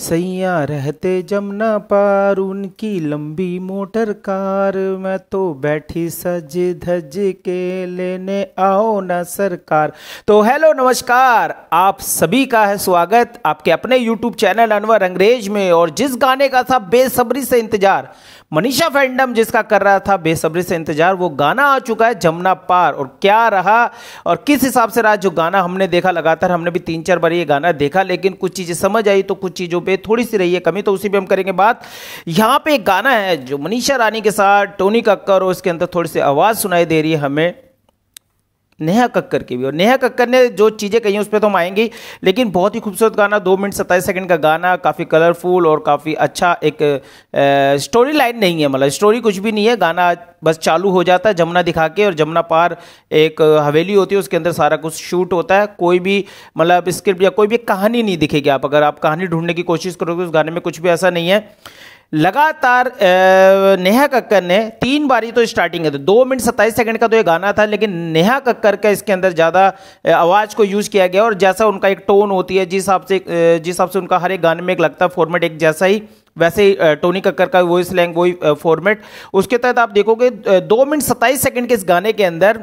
सैया रहते जमुना पार उनकी लंबी मोटर कार मैं तो बैठी सज धज के लेने आओ ना सरकार तो हेलो नमस्कार आप सभी का है स्वागत आपके अपने यूट्यूब चैनल अनवर अंग्रेज में और जिस गाने का था बेसब्री से इंतजार मनीषा फैंडम जिसका कर रहा था बेसब्री से इंतजार वो गाना आ चुका है जमुना पार और क्या रहा और किस हिसाब से रहा जो गाना हमने देखा लगातार हमने भी तीन चार बार ये गाना देखा लेकिन कुछ चीज़ें समझ आई तो कुछ चीज़ों पर थोड़ी सी रही है कमी तो उसी पर हम करेंगे बात यहाँ पे एक गाना है जो मनीषा रानी के साथ टोनी कक्कर और उसके अंदर थोड़ी सी आवाज़ सुनाई दे रही है हमें नेहा कक्कर की भी और नेहा कक्कर ने जो चीज़ें कही उस पर तो हम आएंगी लेकिन बहुत ही खूबसूरत गाना दो मिनट सत्ताईस सेकंड का गाना काफ़ी कलरफुल और काफ़ी अच्छा एक स्टोरी लाइन नहीं है मतलब स्टोरी कुछ भी नहीं है गाना बस चालू हो जाता है जमुना दिखा के और जमुना पार एक हवेली होती है उसके अंदर सारा कुछ शूट होता है कोई भी मतलब स्क्रिप्ट या कोई भी कहानी नहीं दिखेगी आप अगर आप कहानी ढूंढने की कोशिश करोगे उस गाने में कुछ भी ऐसा नहीं है लगातार नेहा कक्कर ने तीन बारी तो स्टार्टिंग है तो दो मिनट सत्ताईस सेकंड का तो ये गाना था लेकिन नेहा कक्कर का इसके अंदर ज़्यादा आवाज़ को यूज़ किया गया और जैसा उनका एक टोन होती है जिस हिसाब से जिस हिसाब से उनका हर एक गाने में एक लगता है फॉर्मेट एक जैसा ही वैसे ही टोनी कक्कर का वॉइस लैंग वही फॉर्मेट उसके तहत आप देखोगे दो मिनट सत्ताईस सेकंड के इस गाने के अंदर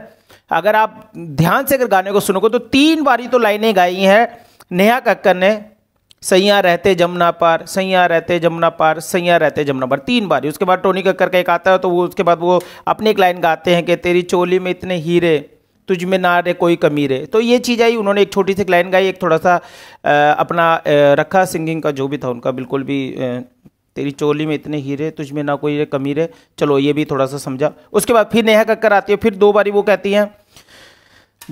अगर आप ध्यान से अगर गाने को सुनोगे तो तीन बारी तो लाइनें गाई हैं नेहा कक्कर ने सैया रहते जमुना पार सैया रहते जमुना पार सैया रहते जमुना पार तीन बार उसके बाद टोनी कक्कर का एक आता है तो वो उसके बाद वो अपनी एक लाइन गाते हैं कि तेरी चोली में इतने हीरे तुझ में ना रे कोई कमी रे तो ये चीज़ आई उन्होंने एक छोटी सी लाइन गाई एक थोड़ा सा आ, अपना आ, रखा सिंगिंग का जो भी था उनका बिल्कुल भी आ, तेरी चोली में इतने हीरे तुझ में ना कोई रे कमी रे चलो ये भी थोड़ा सा समझा उसके बाद फिर नेहा कक्कर आती है फिर दो बारी वो कहती हैं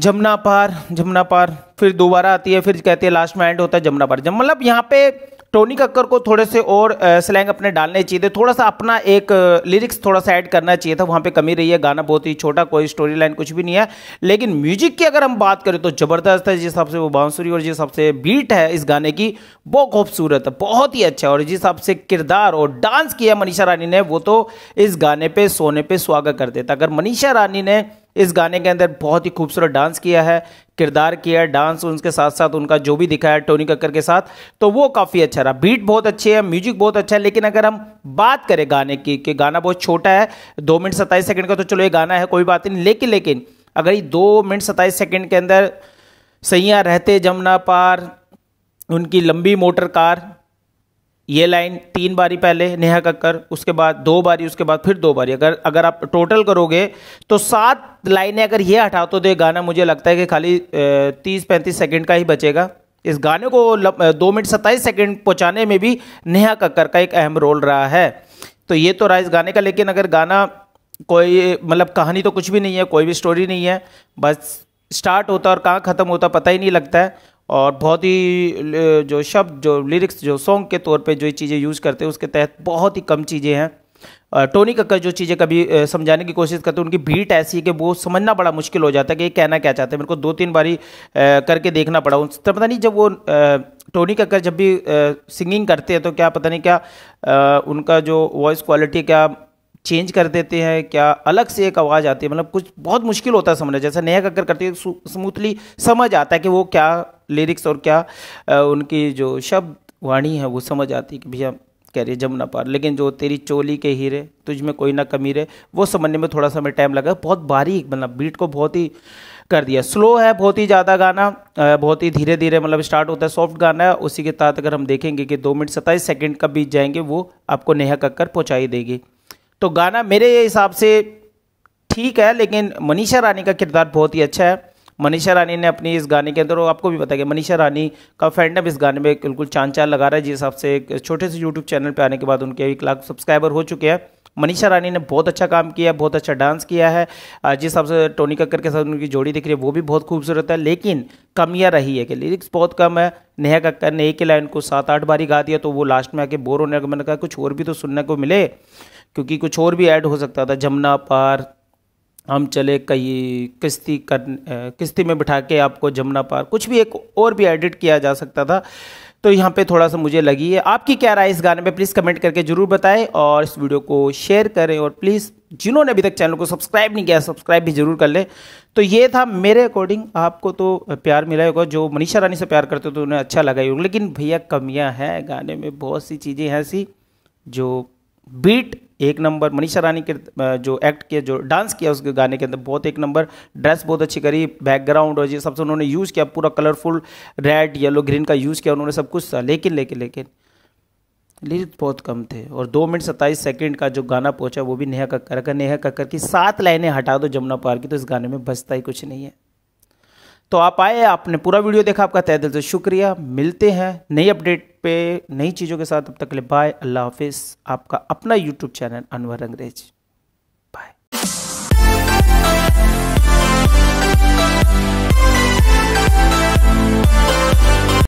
जमुना पार जमुना पार फिर दोबारा आती है फिर कहती है लास्ट में एंड होता है जमुना पार जब मतलब यहाँ पे टोनी कक्कर को थोड़े से और स्लैंग अपने डालने चाहिए थे थोड़ा सा अपना एक लिरिक्स थोड़ा सा ऐड करना चाहिए था वहाँ पे कमी रही है गाना बहुत ही छोटा कोई स्टोरी लाइन कुछ भी नहीं है लेकिन म्यूजिक की अगर हम बात करें तो ज़बरदस्त है जिस हिसाब से वो बांसुरी और जिस हिसाब से बीट है इस गाने की बहुत खूबसूरत है बहुत ही अच्छा और जिस हिसाब से किरदार और डांस किया मनीषा रानी ने वो तो इस गाने पर सोने पर स्वागत कर देता अगर मनीषा रानी ने इस गाने के अंदर बहुत ही खूबसूरत डांस किया है किरदार किया है डांस उनके साथ साथ उनका जो भी दिखाया टोनी कक्कर के साथ तो वो काफ़ी अच्छा रहा बीट बहुत अच्छी है म्यूजिक बहुत अच्छा है लेकिन अगर हम बात करें गाने की कि गाना बहुत छोटा है दो मिनट सत्ताईस सेकंड का तो चलो ये गाना है कोई बात नहीं लेकिन लेकिन अगर ये दो मिनट सत्ताईस सेकेंड के अंदर सैया रहते जमुना पार उनकी लंबी मोटर कार ये लाइन तीन बारी पहले नेहा कक्कर उसके बाद दो बारी उसके बाद फिर दो बारी अगर अगर आप टोटल करोगे तो सात लाइनें अगर ये हटा तो दे गाना मुझे लगता है कि खाली तीस पैंतीस सेकंड का ही बचेगा इस गाने को दो मिनट सत्ताईस सेकंड पहुंचाने में भी नेहा कक्कर का एक अहम रोल रहा है तो ये तो रहा इस गाने का लेकिन अगर गाना कोई मतलब कहानी तो कुछ भी नहीं है कोई भी स्टोरी नहीं है बस स्टार्ट होता और कहाँ ख़त्म होता पता ही नहीं लगता है और बहुत ही जो शब्द जो लिरिक्स जो सॉन्ग के तौर पे जो चीज़ें यूज़ करते हैं उसके तहत बहुत ही कम चीज़ें हैं टोनी कक्कर जो चीज़ें कभी समझाने की कोशिश करते हैं उनकी भीट ऐसी है कि वो समझना बड़ा मुश्किल हो जाता है कि ये कहना क्या चाहते हैं मेरे को दो तीन बारी करके देखना पड़ा उनसे तो पता नहीं जब वो टोनी कक्कर जब भी सिंगिंग करते हैं तो क्या पता नहीं क्या उनका जो वॉइस क्वालिटी क्या चेंज कर देते हैं क्या अलग से एक आवाज़ आती है मतलब कुछ बहुत मुश्किल होता है समझना जैसे नेहा कक्कर करती है स्मूथली समझ आता है कि वो क्या लिरिक्स और क्या आ, उनकी जो शब्द वाणी है वो समझ आती है कि भैया कह रही जमुना पार लेकिन जो तेरी चोली के हीरे तुझ में कोई ना कमी रहे वो समझने में थोड़ा सा हमें टाइम लगा बहुत बारीक मतलब बीट को बहुत ही कर दिया स्लो है बहुत ही ज़्यादा गाना बहुत ही धीरे धीरे मतलब स्टार्ट होता है सॉफ्ट गाना है उसी के तहत अगर हम देखेंगे कि दो मिनट सत्ताईस सेकेंड का बीत जाएंगे वो आपको नेहा कक्कर पहुँचाई देगी तो गाना मेरे हिसाब से ठीक है लेकिन मनीषा रानी का किरदार बहुत ही अच्छा है मनीषा रानी ने अपनी इस गाने के अंदर और आपको भी पता है कि मनीषा रानी का फैंडम इस गाने में बिल्कुल चांद चांद लगा रहा है जिस हिसाब से एक छोटे से यूट्यूब चैनल पर आने के बाद उनके एक लाख सब्सक्राइबर हो चुके हैं मनीषा रानी ने बहुत अच्छा काम किया बहुत अच्छा डांस किया है जिस हिसाब से टोनी कक्कर के साथ उनकी जोड़ी दिख रही है वो भी बहुत खूबसूरत है लेकिन कमियाँ रही है कि लिरिक्स बहुत कम है नेहा कक्कर ने एक ही लाइन को सात आठ बारी गा दिया तो वो लास्ट में आके बोर होने का मैंने कहा कुछ और भी तो सुनने को मिले क्योंकि कुछ और भी ऐड हो सकता था जमुना पार हम चले कहीं किस्ती कर किस्ती में बिठा के आपको जमुना पार कुछ भी एक और भी एडिट किया जा सकता था तो यहाँ पे थोड़ा सा मुझे लगी है आपकी क्या राय इस गाने पे प्लीज़ कमेंट करके ज़रूर बताएं और इस वीडियो को शेयर करें और प्लीज़ जिन्होंने अभी तक चैनल को सब्सक्राइब नहीं किया सब्सक्राइब भी ज़रूर कर लें तो ये था मेरे अकॉर्डिंग आपको तो प्यार मिला होगा जो मनीषा रानी से प्यार करते हो तो उन्हें अच्छा लगा ही होगा लेकिन भैया कमियाँ हैं गाने में बहुत सी चीज़ें हैं ऐसी जो बीट एक नंबर मनीषा रानी के जो एक्ट किया जो डांस किया उसके गाने के अंदर बहुत एक नंबर ड्रेस बहुत अच्छी करी बैकग्राउंड और ये सबसे उन्होंने यूज़ किया पूरा कलरफुल रेड येलो ग्रीन का यूज़ किया उन्होंने सब कुछ था लेकिन लेकिन लेकिन लिरिक्स तो बहुत कम थे और दो मिनट सत्ताईस सेकेंड का जो गाना पहुंचा वो भी नेहा कक्कर का नेहा कक्कर की सात लाइनें हटा दो जमुना पार की तो इस गाने में बचता ही कुछ नहीं है तो आप आए आपने पूरा वीडियो देखा आपका तय दिल से शुक्रिया मिलते हैं नई अपडेट पे नई चीज़ों के साथ अब तक के लिए बाय अल्लाह हाफिज़ आपका अपना यूट्यूब चैनल अनवर अंग्रेज़